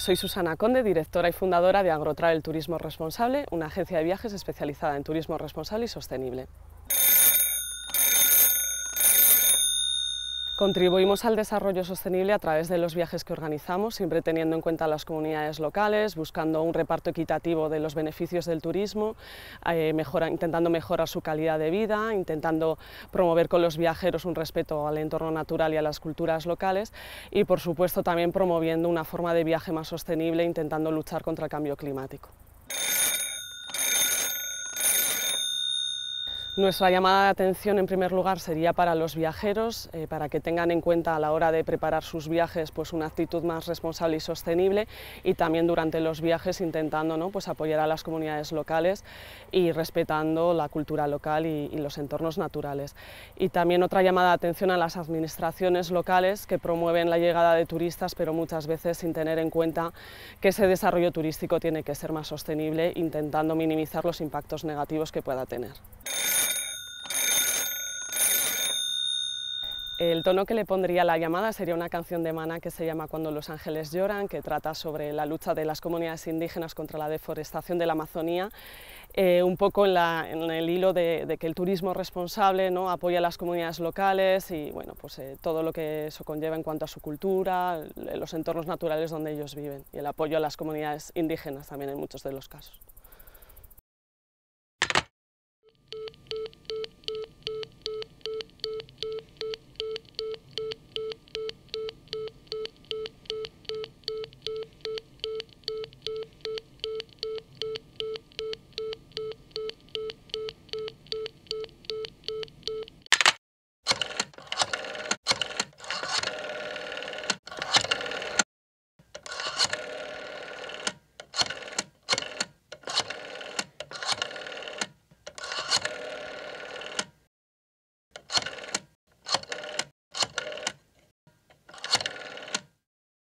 Soy Susana Conde, directora y fundadora de el Turismo Responsable, una agencia de viajes especializada en turismo responsable y sostenible. Contribuimos al desarrollo sostenible a través de los viajes que organizamos, siempre teniendo en cuenta las comunidades locales, buscando un reparto equitativo de los beneficios del turismo, eh, intentando mejorar su calidad de vida, intentando promover con los viajeros un respeto al entorno natural y a las culturas locales y, por supuesto, también promoviendo una forma de viaje más sostenible, intentando luchar contra el cambio climático. Nuestra llamada de atención en primer lugar sería para los viajeros, eh, para que tengan en cuenta a la hora de preparar sus viajes pues una actitud más responsable y sostenible y también durante los viajes intentando ¿no? pues apoyar a las comunidades locales y respetando la cultura local y los entornos naturales. Y también otra llamada de atención a las administraciones locales que promueven la llegada de turistas pero muchas veces sin tener en cuenta que ese desarrollo turístico tiene que ser más sostenible intentando minimizar los impactos negativos que pueda tener. El tono que le pondría la llamada sería una canción de Mana que se llama Cuando los ángeles lloran, que trata sobre la lucha de las comunidades indígenas contra la deforestación de la Amazonía, eh, un poco en, el hilo de, que el turismo responsable ¿no? apoya a las comunidades locales y bueno, pues, eh, todo lo que eso conlleva en cuanto a su cultura, los entornos naturales donde ellos viven y el apoyo a las comunidades indígenas también en muchos de los casos.